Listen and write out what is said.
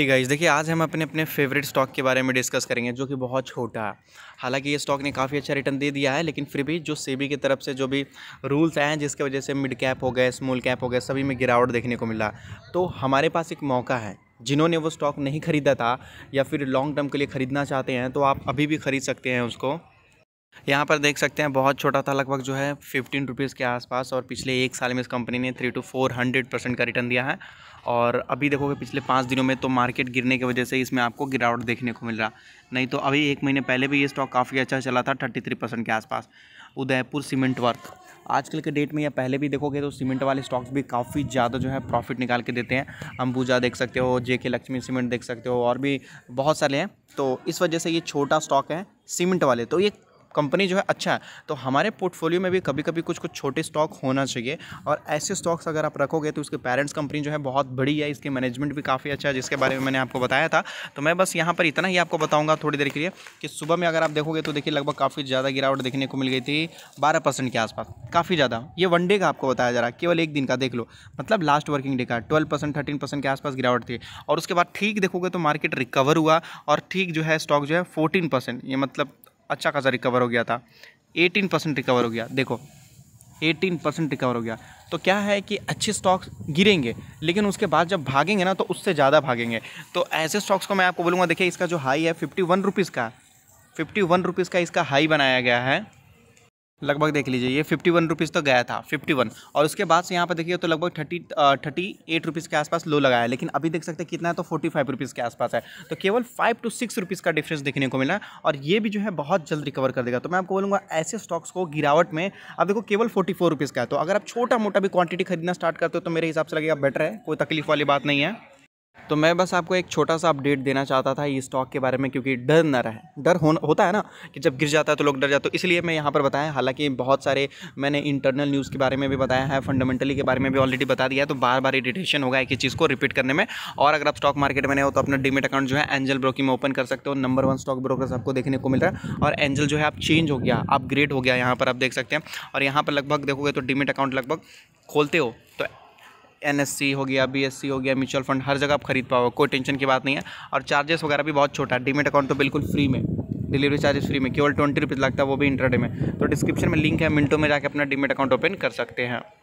ही guys देखिए आज हम अपने अपने फेवरेट स्टॉक के बारे में डिस्कस करेंगे जो कि बहुत छोटा है हालांकि ये स्टॉक ने काफ़ी अच्छा रिटर्न दे दिया है लेकिन फिर भी जो सेबी की तरफ से जो भी रूल्स आए हैं जिसके वजह से मिड कैप हो गए स्मॉल कैप हो गए सभी में गिरावट देखने को मिला तो हमारे पास एक मौका है जिन्होंने वो स्टॉक नहीं खरीदा था या फिर लॉन्ग टर्म के लिए ख़रीदना चाहते हैं तो आप अभी भी ख़रीद सकते हैं उसको यहाँ पर देख सकते हैं बहुत छोटा था लगभग जो है फिफ्टीन रुपीज़ के आसपास और पिछले एक साल में इस कंपनी ने three two four hundred percent का रिटर्न दिया है और अभी देखोगे पिछले पाँच दिनों में तो मार्केट गिरने की वजह से इसमें आपको गिरावट देखने को मिल रहा नहीं तो अभी एक महीने पहले भी ये स्टॉक काफ़ी अच्छा चला था थर्टी थ्री परसेंट के आसपास उदयपुर सीमेंट वर्क आजकल के डेट में या पहले भी देखोगे तो सीमेंट वाले स्टॉक्स भी काफ़ी ज़्यादा जो है प्रॉफिट निकाल के देते हैं अंबुजा देख सकते हो जे के लक्ष्मी सीमेंट देख सकते हो और भी बहुत सारे हैं तो इस वजह से ये छोटा स्टॉक है सीमेंट वाले तो ये कंपनी जो है अच्छा है तो हमारे पोर्टफोलियो में भी कभी कभी कुछ कुछ छोटे स्टॉक होना चाहिए और ऐसे स्टॉक्स अगर आप रखोगे तो उसके पेरेंट्स कंपनी जो है बहुत बड़ी है इसके मैनेजमेंट भी काफ़ी अच्छा है जिसके बारे में मैंने आपको बताया था तो मैं बस यहाँ पर इतना ही आपको बताऊँगा थोड़ी देर के लिए कि सुबह में अगर आप देखोगे तो देखिए लगभग काफ़ी ज़्यादा गिरावट देखने को मिल गई थी बारह परसेंट के आसपास काफ़ी ज़्यादा ये वन डे का आपको बताया जा रहा केवल एक दिन का देख लो मतलब लास्ट वर्किंग डे का ट्वेल्व परसेंट थर्टीन परसेंट के आसपास गिरावट थी और उसके बाद ठीक देखोगे तो मार्केट रिकवर हुआ और ठीक जो है स्टॉक जो है फोर्टीन परसेंट ये मतलब अच्छा खासा रिकवर हो गया था एटीन परसेंट रिकवर हो गया देखो एटीन परसेंट रिकवर हो गया तो क्या है कि अच्छे स्टॉक्स गिरेंगे लेकिन उसके बाद जब भागेंगे ना तो उससे ज़्यादा भागेंगे तो ऐसे स्टॉक्स को मैं आपको बोलूँगा देखिए इसका जो हाई है फिफ्टी वन रुपीज़ का फिफ्टी वन रुपीज़ का इसका हाई बनाया गया है लगभग देख लीजिए ये फिफ्टी वन रुपीज़ तो गया था फिफ्टी वन और उसके बाद से यहाँ पर देखिए तो लगभग थर्टी थर्टी एट रुपीज़ के आसपास लो लगाया लेकिन अभी देख सकते हैं कितना है तो फोर्टी फाइव रुपीज़ के आसपास है तो केवल फाइव टू सिक्स रुपीज़ का डिफरेंस देखने को मिला और ये भी जो है बहुत जल्द रिकवर कर देगा तो मैं आपको बोलूँगा ऐसे स्टॉक्स को गिरावट में अब देखो केवल फोर्टी फोर रुपीज़ का है तो अगर आप छोटा मोटा भी क्वांटिटी खरीदना स्टार्ट करते हो तो मेरे हिसाब से लगेगा बेटर है कोई तकलीफ वाली बात नहीं है तो मैं बस आपको एक छोटा सा अपडेट देना चाहता था इस स्टॉक के बारे में क्योंकि डर ना रहे डर हो, होता है ना कि जब गिर जाता है तो लोग डर जाते हैं तो इसलिए मैं यहाँ पर बताया हालांकि बहुत सारे मैंने इंटरनल न्यूज़ के बारे में भी बताया है फंडामेंटली के बारे में भी ऑलरेडी बता दिया है तो बार बार इडिटेशन होगा एक ही चीज़ को रिपीट करने में और अगर आप स्टॉक मार्केट में नहीं हो तो अपना डिमेट अकाउंट जो है एंजल ब्रोकिंग में ओपन कर सकते हो नंबर वन स्टॉक ब्रोकर आपको देखने को मिल रहा है और एंजल जो है आप चेंज हो गया अपग्रेड हो गया यहाँ पर आप देख सकते हैं और यहाँ पर लगभग देखोगे तो डिमेट अकाउंट लगभग खोलते हो तो एन हो गया बी हो गया म्यूचुअल फंड हर जगह आप खरीद पाओ कोई टेंशन की बात नहीं है और चार्जेस वगैरह भी बहुत छोटा है डीमेट अकाउंट तो बिल्कुल फ्री में डिलीवरी चार्जेस फ्री में केवल ट्वेंटी रुपीज़ लगता है वो भी इंटरडे में तो डिस्क्रिप्शन में लिंक है मिनटों में जाकर अपना डीमेट अकाउंट ओपन कर सकते हैं